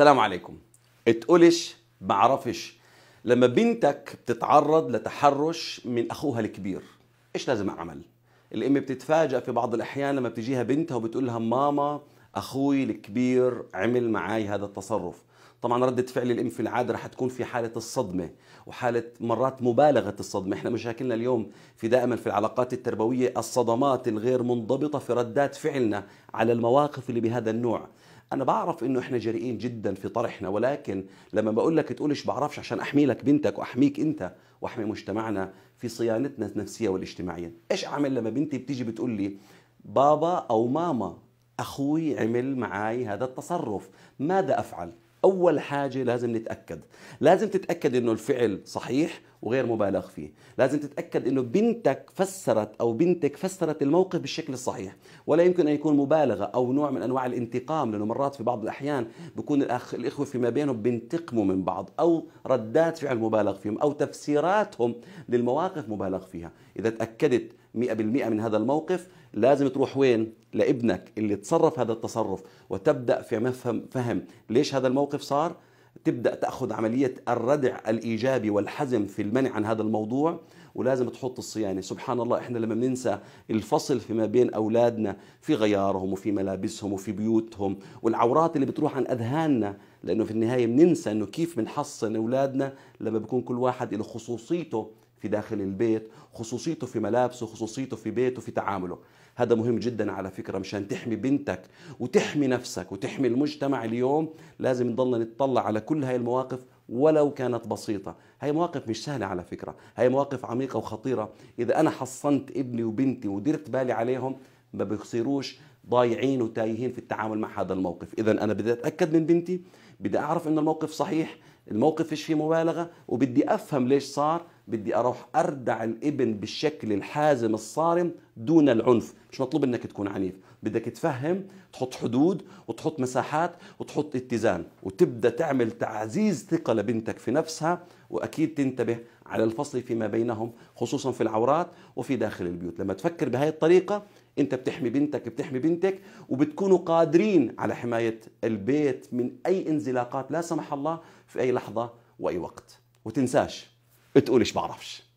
السلام عليكم اتقلش بعرفش لما بنتك بتتعرض لتحرش من اخوها الكبير ايش لازم اعمل الام بتتفاجأ في بعض الاحيان لما بتجيها بنتها وبتقولها لها ماما اخوي الكبير عمل معاي هذا التصرف طبعا ردة فعل الام في العاده رح تكون في حالة الصدمة وحالة مرات مبالغة الصدمة احنا مشاكلنا اليوم في دائما في العلاقات التربوية الصدمات الغير منضبطة في ردات فعلنا على المواقف اللي بهذا النوع انا بعرف انه احنا جريئين جدا في طرحنا ولكن لما بقول لك تقولش بعرفش عشان احمي لك بنتك واحميك انت واحمي مجتمعنا في صيانتنا النفسيه والاجتماعيه ايش اعمل لما بنتي بتيجي بتقول لي بابا او ماما اخوي عمل معي هذا التصرف ماذا افعل اول حاجه لازم نتاكد لازم تتاكد انه الفعل صحيح وغير مبالغ فيه لازم تتأكد أنه بنتك فسرت أو بنتك فسرت الموقف بالشكل الصحيح ولا يمكن أن يكون مبالغة أو نوع من أنواع الانتقام لأنه مرات في بعض الأحيان بكون الأخ الإخوة فيما بينهم بينتقموا من بعض أو ردات فعل مبالغ فيهم أو تفسيراتهم للمواقف مبالغ فيها إذا تأكدت 100% من هذا الموقف لازم تروح وين لابنك اللي تصرف هذا التصرف وتبدا في مفهم فهم ليش هذا الموقف صار تبدا تاخذ عمليه الردع الايجابي والحزم في المنع عن هذا الموضوع ولازم تحط الصيانه سبحان الله احنا لما بننسى الفصل فيما بين اولادنا في غيارهم وفي ملابسهم وفي بيوتهم والعورات اللي بتروح عن اذهاننا لانه في النهايه بننسى انه كيف بنحصن اولادنا لما بيكون كل واحد له خصوصيته في داخل البيت خصوصيته في ملابسه خصوصيته في بيته في تعامله هذا مهم جدا على فكرة مشان تحمي بنتك وتحمي نفسك وتحمي المجتمع اليوم لازم نضلنا نتطلع على كل هاي المواقف ولو كانت بسيطة هاي مواقف مش سهلة على فكرة هاي مواقف عميقة وخطيرة إذا أنا حصنت ابني وبنتي ودرت بالي عليهم ما بيخسروش ضايعين وتايهين في التعامل مع هذا الموقف إذا أنا بدي أتأكد من بنتي بدي أعرف أن الموقف صحيح الموقف فيش فيه مبالغه وبدي افهم ليش صار بدي اروح اردع الابن بالشكل الحازم الصارم دون العنف مش مطلوب انك تكون عنيف بدك تفهم تحط حدود وتحط مساحات وتحط اتزان وتبدا تعمل تعزيز ثقه لبنتك في نفسها واكيد تنتبه على الفصل فيما بينهم خصوصا في العورات وفي داخل البيوت لما تفكر بهذه الطريقه انت بتحمي بنتك بتحمي بنتك وبتكونوا قادرين على حماية البيت من اي انزلاقات لا سمح الله في اي لحظة واي وقت وتنساش تقولش بعرفش